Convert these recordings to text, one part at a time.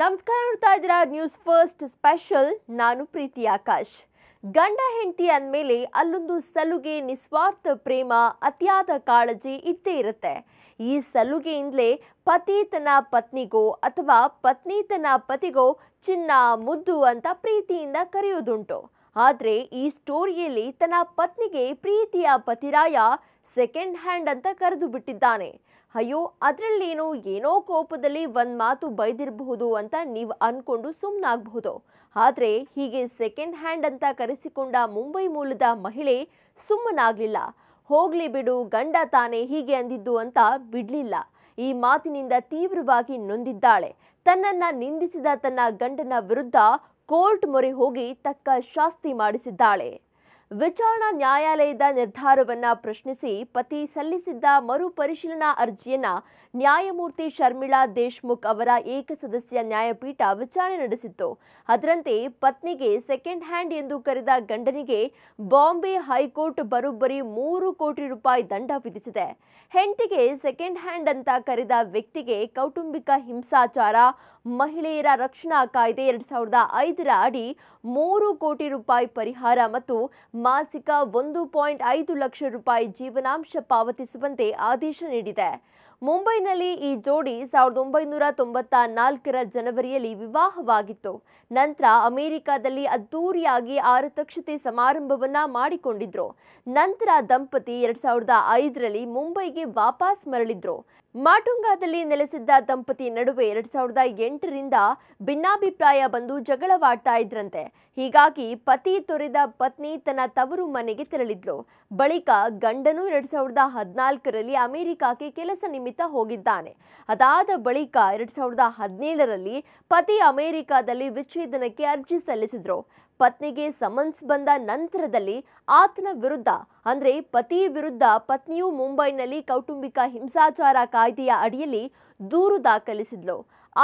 ನಮಸ್ಕಾರ ನೋಡ್ತಾ ಇದ್ದೀರಾ ನ್ಯೂಸ್ ಫಸ್ಟ್ ಸ್ಪೆಷಲ್ ನಾನು ಪ್ರೀತಿ ಆಕಾಶ್ ಗಂಡ ಹೆಂಡತಿ ಅಂದಮೇಲೆ ಅಲ್ಲೊಂದು ಸಲುಗೆ ನಿಸ್ವಾರ್ಥ ಪ್ರೇಮ ಅತಿಯಾದ ಕಾಳಜಿ ಇದ್ದೇ ಇರುತ್ತೆ ಈ ಸಲುಗೆಯಿಂದಲೇ ಪತಿ ತನ್ನ ಪತ್ನಿಗೋ ಅಥವಾ ಪತ್ನಿ ತನ್ನ ಪತಿಗೋ ಚಿನ್ನ ಮುದ್ದು ಅಂತ ಪ್ರೀತಿಯಿಂದ ಕರೆಯೋದುಂಟು ಆದರೆ ಈ ಸ್ಟೋರಿಯಲ್ಲಿ ತನ್ನ ಪತ್ನಿಗೆ ಪ್ರೀತಿಯ ಪತಿರಾಯ ಸೆಕೆಂಡ್ ಹ್ಯಾಂಡ್ ಅಂತ ಕರೆದು ಬಿಟ್ಟಿದ್ದಾನೆ ಅಯ್ಯೋ ಅದರಲ್ಲೇನು ಏನೋ ಕೋಪದಲ್ಲಿ ಒಂದು ಮಾತು ಬೈದಿರಬಹುದು ಅಂತ ನೀವು ಅಂದ್ಕೊಂಡು ಸುಮ್ಮನಾಗಬಹುದು ಆದರೆ ಹೀಗೆ ಸೆಕೆಂಡ್ ಹ್ಯಾಂಡ್ ಅಂತ ಕರೆಸಿಕೊಂಡ ಮುಂಬೈ ಮೂಲದ ಮಹಿಳೆ ಸುಮ್ಮನಾಗಲಿಲ್ಲ ಹೋಗ್ಲಿ ಬಿಡು ಗಂಡ ತಾನೇ ಹೀಗೆ ಅಂದಿದ್ದು ಅಂತ ಬಿಡಲಿಲ್ಲ ಈ ಮಾತಿನಿಂದ ತೀವ್ರವಾಗಿ ನೊಂದಿದ್ದಾಳೆ ತನ್ನನ್ನು ನಿಂದಿಸಿದ ತನ್ನ ಗಂಡನ ವಿರುದ್ಧ ಕೋರ್ಟ್ ಮೊರೆ ಹೋಗಿ ತಕ್ಕ ಶಾಸ್ತಿ ಮಾಡಿಸಿದ್ದಾಳೆ ವಿಚಾರಣಾ ನ್ಯಾಯಾಲಯದ ನಿರ್ಧಾರವನ್ನು ಪ್ರಶ್ನಿಸಿ ಪತಿ ಸಲ್ಲಿಸಿದ್ದ ಮರುಪರಿಶೀಲನಾ ಅರ್ಜಿಯನ್ನ ನ್ಯಾಯಮೂರ್ತಿ ಶರ್ಮಿಳಾ ದೇಶ್ಮುಖ್ ಅವರ ಏಕಸದಸ್ಯ ನ್ಯಾಯಪೀಠ ವಿಚಾರಣೆ ನಡೆಸಿತ್ತು ಅದರಂತೆ ಪತ್ನಿಗೆ ಸೆಕೆಂಡ್ ಹ್ಯಾಂಡ್ ಎಂದು ಕರೆದ ಗಂಡನಿಗೆ ಬಾಂಬೆ ಹೈಕೋರ್ಟ್ ಬರೋಬ್ಬರಿ ಮೂರು ಕೋಟಿ ರೂಪಾಯಿ ದಂಡ ವಿಧಿಸಿದೆ ಹೆಂಡತಿಗೆ ಸೆಕೆಂಡ್ ಹ್ಯಾಂಡ್ ಅಂತ ಕರೆದ ವ್ಯಕ್ತಿಗೆ ಕೌಟುಂಬಿಕ ಹಿಂಸಾಚಾರ ಮಹಿಳೆಯರ ರಕ್ಷಣಾ ಕಾಯ್ದೆ ಎರಡು ಸಾವಿರದ ಐದರ ಅಡಿ ಮೂರು ಕೋಟಿ ರೂಪಾಯಿ ಪರಿಹಾರ ಮತ್ತು ಮಾಸಿಕ ಒಂದು ಪಾಯಿಂಟ್ ಐದು ಲಕ್ಷ ರೂಪಾಯಿ ಜೀವನಾಂಶ ಪಾವತಿಸುವಂತೆ ಆದೇಶ ನೀಡಿದೆ ಮುಂಬೈನಲ್ಲಿ ಈ ಜೋಡಿ ಸಾವಿರದ ಒಂಬೈನೂರ ತೊಂಬತ್ತ ನಾಲ್ಕರ ಜನವರಿಯಲ್ಲಿ ವಿವಾಹವಾಗಿತ್ತು ನಂತರ ಅಮೆರಿಕಾದಲ್ಲಿ ಅದ್ದೂರಿಯಾಗಿ ಆರತಕ್ಷತೆ ಸಮಾರಂಭವನ್ನ ಮಾಡಿಕೊಂಡಿದ್ರು ನಂತರ ದಂಪತಿ ಎರಡ್ ಸಾವಿರದ ಐದರಲ್ಲಿ ಮುಂಬೈಗೆ ವಾಪಸ್ ಮರಳಿದ್ರು ಮಾಟುಂಗಾದಲ್ಲಿ ನೆಲೆಸಿದ್ದ ದಂಪತಿ ನಡುವೆ ಎರಡ್ ಸಾವಿರದ ಎಂಟು ಎಂಟರಿಂದ ಭಿನ್ನಾಭಿಪ್ರಾಯ ಬಂದು ಜಗಳವಾಡ್ತಾ ಇದ್ರಂತೆ ಹೀಗಾಗಿ ಪತಿ ತೊರೆದ ಪತ್ನಿ ತನ್ನ ತವರು ಮನೆಗೆ ತೆರಳಿದ್ಲು ಬಳಿಕ ಗಂಡನು ಎರಡ್ ಸಾವಿರದ ಹದಿನಾಲ್ಕರಲ್ಲಿ ಅಮೆರಿಕಕ್ಕೆ ಕೆಲಸ ನಿಮಿತ್ತ ಹೋಗಿದ್ದಾನೆ ಅದಾದ ಬಳಿಕ ಎರಡ್ ಸಾವಿರದ ಹದಿನೇಳರಲ್ಲಿ ಪತಿ ಅಮೆರಿಕಾದಲ್ಲಿ ವಿಚ್ಛೇದನಕ್ಕೆ ಅರ್ಜಿ ಸಲ್ಲಿಸಿದ್ರು ಪತ್ನಿಗೆ ಸಮನ್ಸ್ ಬಂದ ನಂತರದಲ್ಲಿ ಆತನ ವಿರುದ್ಧ ಅಂದ್ರೆ ಪತಿ ವಿರುದ್ಧ ಪತ್ನಿಯು ಮುಂಬೈನಲ್ಲಿ ಕೌಟುಂಬಿಕ ಹಿಂಸಾಚಾರ ಕಾಯ್ದೆಯ ಅಡಿಯಲ್ಲಿ ದೂರು ದಾಖಲಿಸಿದ್ಲು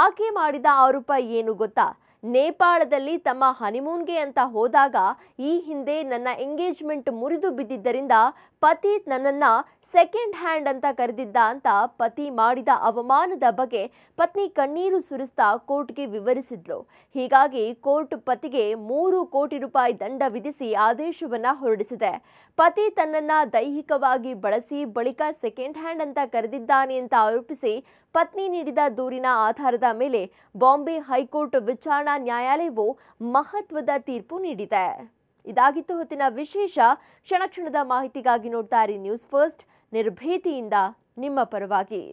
ಆಕೆ ಮಾಡಿದ ಆರೋಪ ಏನು ಗೊತ್ತಾ ನೇಪಾಳದಲ್ಲಿ ತಮ್ಮ ಹನಿಮೂನ್ಗೆ ಅಂತ ಹೋದಾಗ ಈ ಹಿಂದೆ ನನ್ನ ಎಂಗೇಜ್ಮೆಂಟ್ ಮುರಿದು ಬಿದ್ದಿದ್ದರಿಂದ ಪತಿ ನನ್ನನ್ನು ಸೆಕೆಂಡ್ ಹ್ಯಾಂಡ್ ಅಂತ ಕರೆದಿದ್ದ ಅಂತ ಪತಿ ಮಾಡಿದ ಅವಮಾನದ ಬಗ್ಗೆ ಪತ್ನಿ ಕಣ್ಣೀರು ಸುರಿಸ್ತಾ ಕೋರ್ಟ್ಗೆ ವಿವರಿಸಿದ್ಲು ಹೀಗಾಗಿ ಕೋರ್ಟ್ ಪತಿಗೆ ಮೂರು ಕೋಟಿ ರೂಪಾಯಿ ದಂಡ ವಿಧಿಸಿ ಆದೇಶವನ್ನು ಹೊರಡಿಸಿದೆ ಪತಿ ತನ್ನನ್ನು ದೈಹಿಕವಾಗಿ ಬಳಸಿ ಬಳಿಕ ಸೆಕೆಂಡ್ ಹ್ಯಾಂಡ್ ಅಂತ ಕರೆದಿದ್ದಾನೆ ಅಂತ ಆರೋಪಿಸಿ ಪತ್ನಿ ನೀಡಿದ ದೂರಿನ ಆಧಾರದ ಮೇಲೆ ಬಾಂಬೆ ಹೈಕೋರ್ಟ್ ವಿಚಾರಣಾ ನ್ಯಾಯಾಲಯವು ಮಹತ್ವದ ತೀರ್ಪು ನೀಡಿದೆ ಇದಾಗಿತ್ತು ಹೊತ್ತಿನ ವಿಶೇಷ ಕ್ಷಣ ಕ್ಷಣದ ಮಾಹಿತಿಗಾಗಿ ನೋಡ್ತಾ ಇರಿ ನ್ಯೂಸ್ ಫಸ್ಟ್ ನಿರ್ಭೀತಿಯಿಂದ ನಿಮ್ಮ ಪರವಾಗಿ